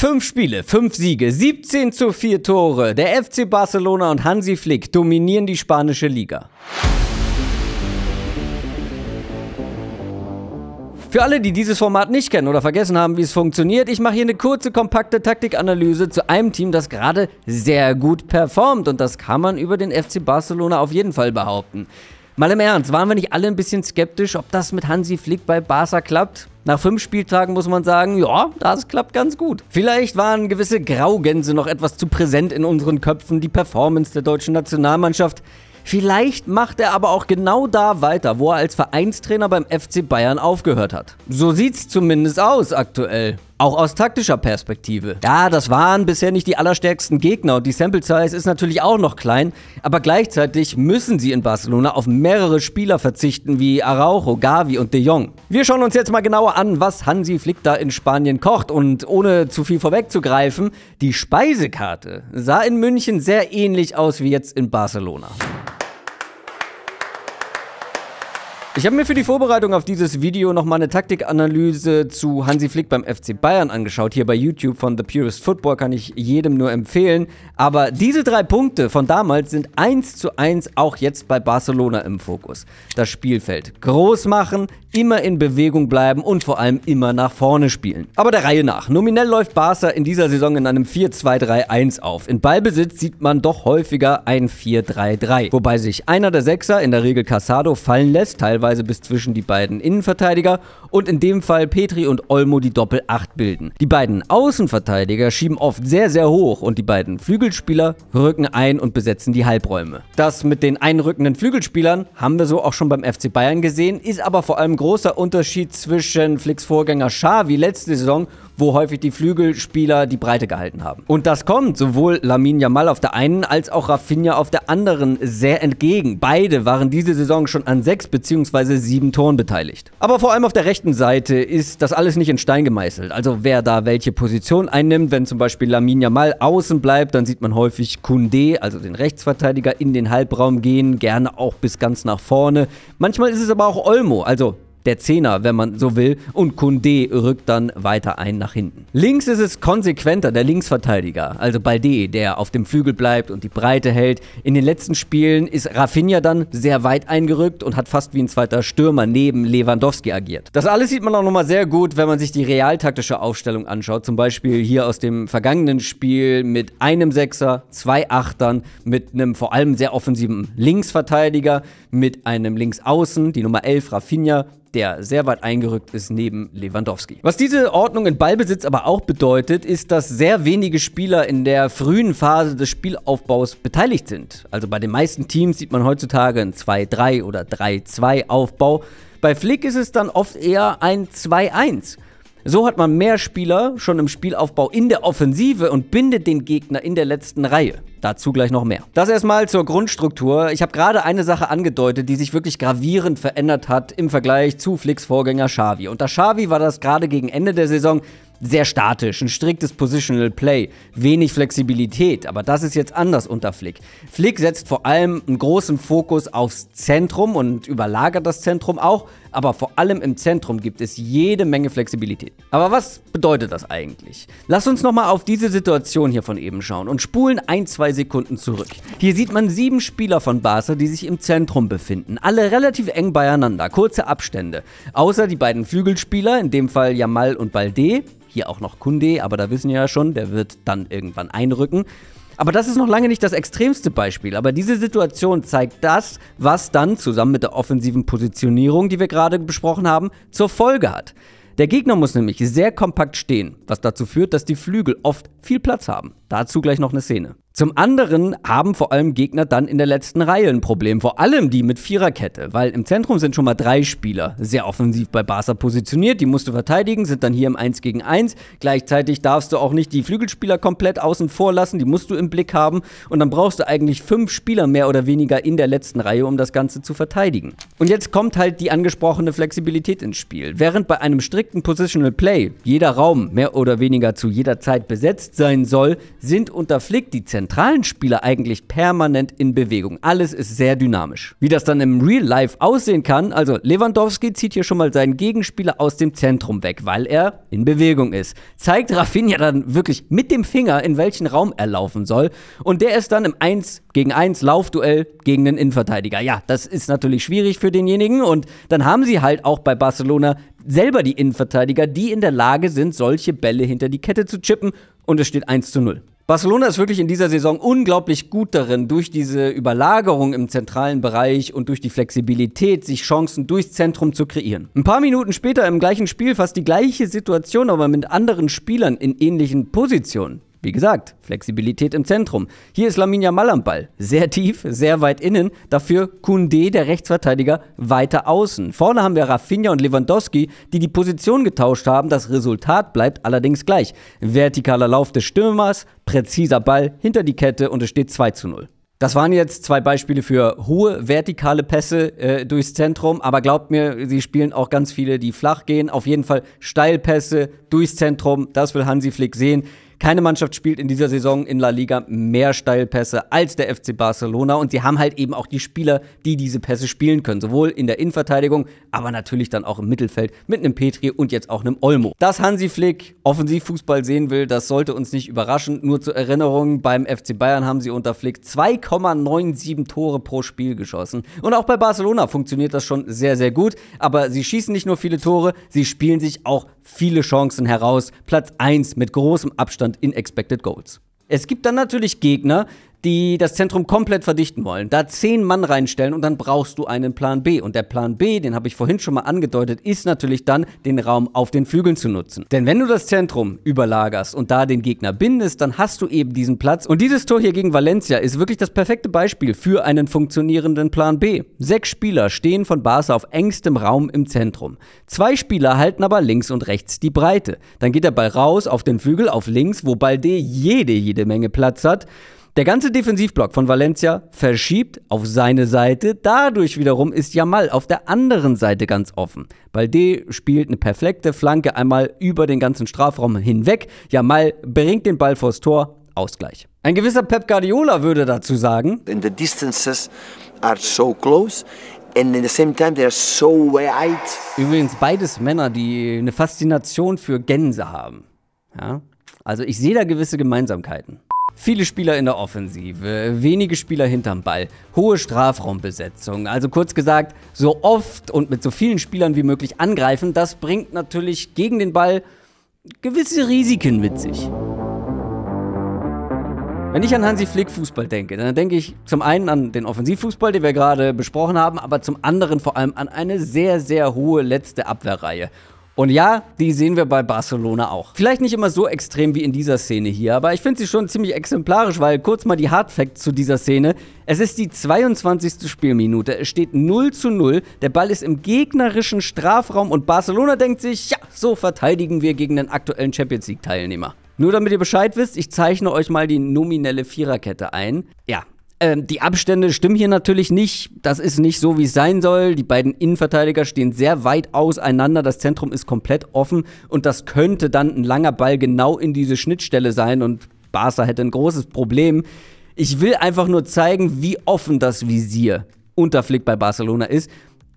Fünf Spiele, fünf Siege, 17 zu 4 Tore. Der FC Barcelona und Hansi Flick dominieren die spanische Liga. Für alle, die dieses Format nicht kennen oder vergessen haben, wie es funktioniert, ich mache hier eine kurze, kompakte Taktikanalyse zu einem Team, das gerade sehr gut performt. Und das kann man über den FC Barcelona auf jeden Fall behaupten. Mal im Ernst, waren wir nicht alle ein bisschen skeptisch, ob das mit Hansi Flick bei Barca klappt? Nach fünf Spieltagen muss man sagen, ja, das klappt ganz gut. Vielleicht waren gewisse Graugänse noch etwas zu präsent in unseren Köpfen, die Performance der deutschen Nationalmannschaft. Vielleicht macht er aber auch genau da weiter, wo er als Vereinstrainer beim FC Bayern aufgehört hat. So sieht's zumindest aus aktuell. Auch aus taktischer Perspektive. Ja, das waren bisher nicht die allerstärksten Gegner und die Sample Size ist natürlich auch noch klein, aber gleichzeitig müssen sie in Barcelona auf mehrere Spieler verzichten wie Araujo, Gavi und De Jong. Wir schauen uns jetzt mal genauer an, was Hansi Flick da in Spanien kocht und ohne zu viel vorwegzugreifen, die Speisekarte sah in München sehr ähnlich aus wie jetzt in Barcelona. Ich habe mir für die Vorbereitung auf dieses Video nochmal eine Taktikanalyse zu Hansi Flick beim FC Bayern angeschaut. Hier bei YouTube von The Purest Football kann ich jedem nur empfehlen. Aber diese drei Punkte von damals sind eins zu eins auch jetzt bei Barcelona im Fokus. Das Spielfeld groß machen, immer in Bewegung bleiben und vor allem immer nach vorne spielen. Aber der Reihe nach. Nominell läuft Barca in dieser Saison in einem 4-2-3-1 auf. In Ballbesitz sieht man doch häufiger ein 4-3-3. Wobei sich einer der Sechser, in der Regel Casado, fallen lässt, teilweise beziehungsweise bis zwischen die beiden Innenverteidiger und in dem Fall Petri und Olmo die Doppel-8 bilden. Die beiden Außenverteidiger schieben oft sehr, sehr hoch und die beiden Flügelspieler rücken ein und besetzen die Halbräume. Das mit den einrückenden Flügelspielern haben wir so auch schon beim FC Bayern gesehen, ist aber vor allem großer Unterschied zwischen Flicks Vorgänger Xavi letzte Saison wo häufig die Flügelspieler die Breite gehalten haben. Und das kommt sowohl Lamin Jamal auf der einen als auch Rafinha auf der anderen sehr entgegen. Beide waren diese Saison schon an sechs bzw. sieben Toren beteiligt. Aber vor allem auf der rechten Seite ist das alles nicht in Stein gemeißelt. Also wer da welche Position einnimmt, wenn zum Beispiel Lamin Jamal außen bleibt, dann sieht man häufig Kunde, also den Rechtsverteidiger, in den Halbraum gehen, gerne auch bis ganz nach vorne. Manchmal ist es aber auch Olmo, also der Zehner, wenn man so will. Und Kunde rückt dann weiter ein nach hinten. Links ist es konsequenter, der Linksverteidiger, also Balde, der auf dem Flügel bleibt und die Breite hält. In den letzten Spielen ist Rafinha dann sehr weit eingerückt und hat fast wie ein zweiter Stürmer neben Lewandowski agiert. Das alles sieht man auch nochmal sehr gut, wenn man sich die realtaktische Aufstellung anschaut. Zum Beispiel hier aus dem vergangenen Spiel mit einem Sechser, zwei Achtern, mit einem vor allem sehr offensiven Linksverteidiger, mit einem Linksaußen, die Nummer 11 Rafinha, der sehr weit eingerückt ist neben Lewandowski. Was diese Ordnung in Ballbesitz aber auch bedeutet, ist, dass sehr wenige Spieler in der frühen Phase des Spielaufbaus beteiligt sind. Also bei den meisten Teams sieht man heutzutage einen 2-3 oder 3-2 Aufbau. Bei Flick ist es dann oft eher ein 2-1. So hat man mehr Spieler schon im Spielaufbau in der Offensive und bindet den Gegner in der letzten Reihe. Dazu gleich noch mehr. Das erstmal zur Grundstruktur. Ich habe gerade eine Sache angedeutet, die sich wirklich gravierend verändert hat im Vergleich zu Flicks Vorgänger Xavi. Unter Xavi war das gerade gegen Ende der Saison sehr statisch, ein striktes Positional Play, wenig Flexibilität, aber das ist jetzt anders unter Flick. Flick setzt vor allem einen großen Fokus aufs Zentrum und überlagert das Zentrum auch, aber vor allem im Zentrum gibt es jede Menge Flexibilität. Aber was bedeutet das eigentlich? Lass uns nochmal auf diese Situation hier von eben schauen und spulen ein, zwei Sekunden zurück. Hier sieht man sieben Spieler von Barca, die sich im Zentrum befinden, alle relativ eng beieinander, kurze Abstände, außer die beiden Flügelspieler, in dem Fall Jamal und Balde, hier auch noch Kunde, aber da wissen wir ja schon, der wird dann irgendwann einrücken. Aber das ist noch lange nicht das extremste Beispiel. Aber diese Situation zeigt das, was dann zusammen mit der offensiven Positionierung, die wir gerade besprochen haben, zur Folge hat. Der Gegner muss nämlich sehr kompakt stehen, was dazu führt, dass die Flügel oft viel Platz haben. Dazu gleich noch eine Szene. Zum anderen haben vor allem Gegner dann in der letzten Reihe ein Problem, vor allem die mit Viererkette, weil im Zentrum sind schon mal drei Spieler sehr offensiv bei Barca positioniert, die musst du verteidigen, sind dann hier im 1 gegen 1. Gleichzeitig darfst du auch nicht die Flügelspieler komplett außen vor lassen, die musst du im Blick haben und dann brauchst du eigentlich fünf Spieler mehr oder weniger in der letzten Reihe, um das Ganze zu verteidigen. Und jetzt kommt halt die angesprochene Flexibilität ins Spiel. Während bei einem strikten Positional Play jeder Raum mehr oder weniger zu jeder Zeit besetzt sein soll, sind unter Flick die Zentren zentralen Spieler eigentlich permanent in Bewegung. Alles ist sehr dynamisch. Wie das dann im Real Life aussehen kann, also Lewandowski zieht hier schon mal seinen Gegenspieler aus dem Zentrum weg, weil er in Bewegung ist. Zeigt Rafinha dann wirklich mit dem Finger, in welchen Raum er laufen soll. Und der ist dann im 1 gegen 1 Laufduell gegen den Innenverteidiger. Ja, das ist natürlich schwierig für denjenigen. Und dann haben sie halt auch bei Barcelona selber die Innenverteidiger, die in der Lage sind, solche Bälle hinter die Kette zu chippen. Und es steht 1 zu 0. Barcelona ist wirklich in dieser Saison unglaublich gut darin, durch diese Überlagerung im zentralen Bereich und durch die Flexibilität, sich Chancen durchs Zentrum zu kreieren. Ein paar Minuten später im gleichen Spiel fast die gleiche Situation, aber mit anderen Spielern in ähnlichen Positionen. Wie gesagt, Flexibilität im Zentrum. Hier ist Laminia Mall am Ball. Sehr tief, sehr weit innen. Dafür Kunde, der Rechtsverteidiger, weiter außen. Vorne haben wir Rafinha und Lewandowski, die die Position getauscht haben. Das Resultat bleibt allerdings gleich. Vertikaler Lauf des Stürmers, präziser Ball hinter die Kette und es steht 2 zu 0. Das waren jetzt zwei Beispiele für hohe vertikale Pässe äh, durchs Zentrum, aber glaubt mir, sie spielen auch ganz viele, die flach gehen. Auf jeden Fall Steilpässe durchs Zentrum, das will Hansi Flick sehen. Keine Mannschaft spielt in dieser Saison in La Liga mehr Steilpässe als der FC Barcelona und sie haben halt eben auch die Spieler, die diese Pässe spielen können, sowohl in der Innenverteidigung, aber natürlich dann auch im Mittelfeld mit einem Petri und jetzt auch einem Olmo. Dass Hansi Flick Offensivfußball sehen will, das sollte uns nicht überraschen. Nur zur Erinnerung, beim FC Bayern haben sie unter Flick 2,97 Tore pro Spiel geschossen und auch bei Barcelona funktioniert das schon sehr sehr gut, aber sie schießen nicht nur viele Tore, sie spielen sich auch viele Chancen heraus, Platz 1 mit großem Abstand in Expected Goals. Es gibt dann natürlich Gegner, die das Zentrum komplett verdichten wollen, da zehn Mann reinstellen und dann brauchst du einen Plan B. Und der Plan B, den habe ich vorhin schon mal angedeutet, ist natürlich dann, den Raum auf den Flügeln zu nutzen. Denn wenn du das Zentrum überlagerst und da den Gegner bindest, dann hast du eben diesen Platz. Und dieses Tor hier gegen Valencia ist wirklich das perfekte Beispiel für einen funktionierenden Plan B. Sechs Spieler stehen von Barca auf engstem Raum im Zentrum. Zwei Spieler halten aber links und rechts die Breite. Dann geht der Ball raus auf den Flügel auf links, wo Balde jede, jede Menge Platz hat. Der ganze Defensivblock von Valencia verschiebt auf seine Seite. Dadurch wiederum ist Jamal auf der anderen Seite ganz offen. Balde spielt eine perfekte Flanke einmal über den ganzen Strafraum hinweg. Jamal bringt den Ball vors Tor. Ausgleich. Ein gewisser Pep Guardiola würde dazu sagen: And the distances are so close. And at the same time, they are so wide. Übrigens beides Männer, die eine Faszination für Gänse haben. Ja? Also ich sehe da gewisse Gemeinsamkeiten. Viele Spieler in der Offensive, wenige Spieler hinterm Ball, hohe Strafraumbesetzung. Also kurz gesagt, so oft und mit so vielen Spielern wie möglich angreifen, das bringt natürlich gegen den Ball gewisse Risiken mit sich. Wenn ich an Hansi Flick Fußball denke, dann denke ich zum einen an den Offensivfußball, den wir gerade besprochen haben, aber zum anderen vor allem an eine sehr, sehr hohe letzte Abwehrreihe. Und ja, die sehen wir bei Barcelona auch. Vielleicht nicht immer so extrem wie in dieser Szene hier, aber ich finde sie schon ziemlich exemplarisch, weil kurz mal die Hardfacts zu dieser Szene. Es ist die 22. Spielminute, es steht 0 zu 0, der Ball ist im gegnerischen Strafraum und Barcelona denkt sich, ja, so verteidigen wir gegen den aktuellen Champions League-Teilnehmer. Nur damit ihr Bescheid wisst, ich zeichne euch mal die nominelle Viererkette ein. Ja, ähm, die Abstände stimmen hier natürlich nicht. Das ist nicht so, wie es sein soll. Die beiden Innenverteidiger stehen sehr weit auseinander. Das Zentrum ist komplett offen und das könnte dann ein langer Ball genau in diese Schnittstelle sein und Barca hätte ein großes Problem. Ich will einfach nur zeigen, wie offen das Visier unter Flick bei Barcelona ist.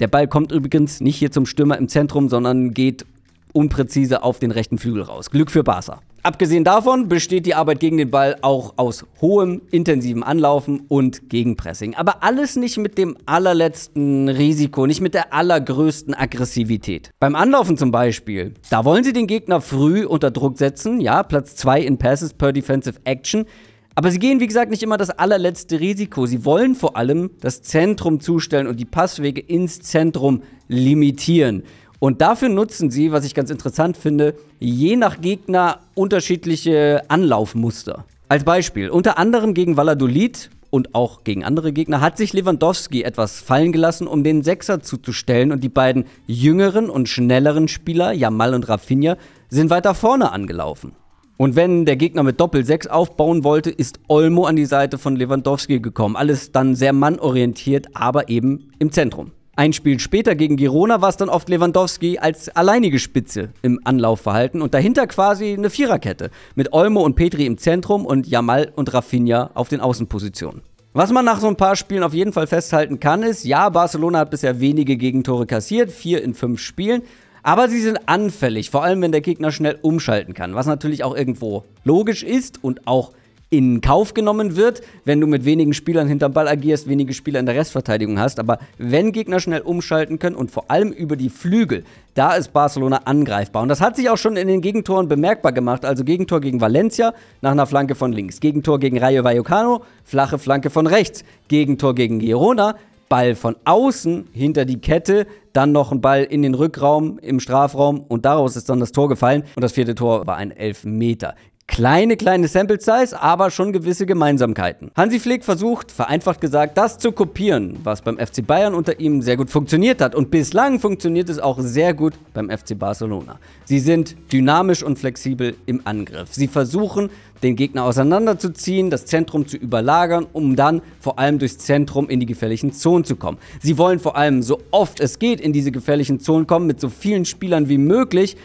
Der Ball kommt übrigens nicht hier zum Stürmer im Zentrum, sondern geht unpräzise auf den rechten Flügel raus. Glück für Barca. Abgesehen davon besteht die Arbeit gegen den Ball auch aus hohem, intensivem Anlaufen und Gegenpressing. Aber alles nicht mit dem allerletzten Risiko, nicht mit der allergrößten Aggressivität. Beim Anlaufen zum Beispiel, da wollen sie den Gegner früh unter Druck setzen, ja, Platz 2 in Passes per Defensive Action. Aber sie gehen, wie gesagt, nicht immer das allerletzte Risiko. Sie wollen vor allem das Zentrum zustellen und die Passwege ins Zentrum limitieren. Und dafür nutzen sie, was ich ganz interessant finde, je nach Gegner unterschiedliche Anlaufmuster. Als Beispiel, unter anderem gegen Valladolid und auch gegen andere Gegner hat sich Lewandowski etwas fallen gelassen, um den Sechser zuzustellen und die beiden jüngeren und schnelleren Spieler, Jamal und Rafinha, sind weiter vorne angelaufen. Und wenn der Gegner mit Doppel-6 aufbauen wollte, ist Olmo an die Seite von Lewandowski gekommen. Alles dann sehr mannorientiert, aber eben im Zentrum. Ein Spiel später gegen Girona war es dann oft Lewandowski als alleinige Spitze im Anlaufverhalten und dahinter quasi eine Viererkette mit Olmo und Petri im Zentrum und Jamal und Rafinha auf den Außenpositionen. Was man nach so ein paar Spielen auf jeden Fall festhalten kann, ist, ja, Barcelona hat bisher wenige Gegentore kassiert, vier in fünf Spielen, aber sie sind anfällig, vor allem wenn der Gegner schnell umschalten kann, was natürlich auch irgendwo logisch ist und auch in Kauf genommen wird, wenn du mit wenigen Spielern hinterm Ball agierst, wenige Spieler in der Restverteidigung hast. Aber wenn Gegner schnell umschalten können und vor allem über die Flügel, da ist Barcelona angreifbar. Und das hat sich auch schon in den Gegentoren bemerkbar gemacht. Also Gegentor gegen Valencia nach einer Flanke von links, Gegentor gegen Rayo Vallecano, flache Flanke von rechts, Gegentor gegen Girona, Ball von außen hinter die Kette, dann noch ein Ball in den Rückraum, im Strafraum und daraus ist dann das Tor gefallen und das vierte Tor war ein Elfmeter. Kleine, kleine Sample Size, aber schon gewisse Gemeinsamkeiten. Hansi Flick versucht, vereinfacht gesagt, das zu kopieren, was beim FC Bayern unter ihm sehr gut funktioniert hat. Und bislang funktioniert es auch sehr gut beim FC Barcelona. Sie sind dynamisch und flexibel im Angriff. Sie versuchen, den Gegner auseinanderzuziehen, das Zentrum zu überlagern, um dann vor allem durchs Zentrum in die gefährlichen Zonen zu kommen. Sie wollen vor allem so oft es geht in diese gefährlichen Zonen kommen, mit so vielen Spielern wie möglich,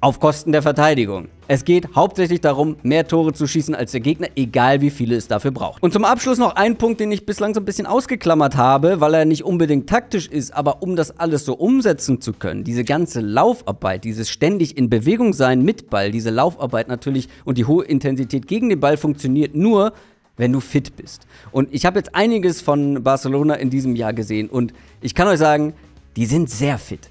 auf Kosten der Verteidigung. Es geht hauptsächlich darum, mehr Tore zu schießen als der Gegner, egal wie viele es dafür braucht. Und zum Abschluss noch ein Punkt, den ich bislang so ein bisschen ausgeklammert habe, weil er nicht unbedingt taktisch ist, aber um das alles so umsetzen zu können, diese ganze Laufarbeit, dieses ständig in Bewegung sein mit Ball, diese Laufarbeit natürlich und die hohe Intensität gegen den Ball funktioniert nur, wenn du fit bist. Und ich habe jetzt einiges von Barcelona in diesem Jahr gesehen und ich kann euch sagen, die sind sehr fit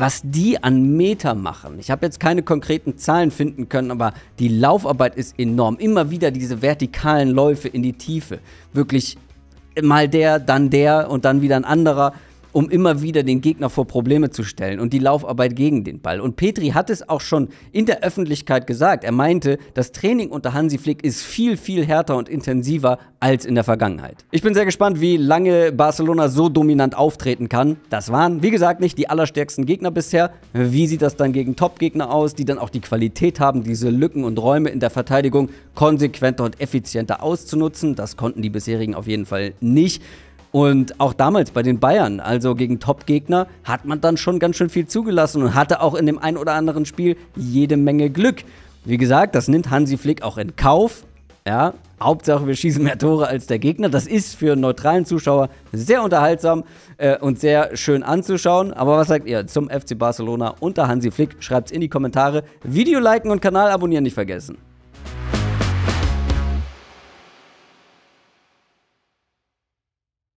was die an Meter machen. Ich habe jetzt keine konkreten Zahlen finden können, aber die Laufarbeit ist enorm. Immer wieder diese vertikalen Läufe in die Tiefe. Wirklich mal der, dann der und dann wieder ein anderer um immer wieder den Gegner vor Probleme zu stellen und die Laufarbeit gegen den Ball. Und Petri hat es auch schon in der Öffentlichkeit gesagt. Er meinte, das Training unter Hansi Flick ist viel, viel härter und intensiver als in der Vergangenheit. Ich bin sehr gespannt, wie lange Barcelona so dominant auftreten kann. Das waren, wie gesagt, nicht die allerstärksten Gegner bisher. Wie sieht das dann gegen Top-Gegner aus, die dann auch die Qualität haben, diese Lücken und Räume in der Verteidigung konsequenter und effizienter auszunutzen? Das konnten die bisherigen auf jeden Fall nicht. Und auch damals bei den Bayern, also gegen Top-Gegner, hat man dann schon ganz schön viel zugelassen und hatte auch in dem ein oder anderen Spiel jede Menge Glück. Wie gesagt, das nimmt Hansi Flick auch in Kauf. Ja, Hauptsache, wir schießen mehr Tore als der Gegner. Das ist für einen neutralen Zuschauer sehr unterhaltsam äh, und sehr schön anzuschauen. Aber was sagt ihr zum FC Barcelona unter Hansi Flick? Schreibt es in die Kommentare. Video liken und Kanal abonnieren nicht vergessen.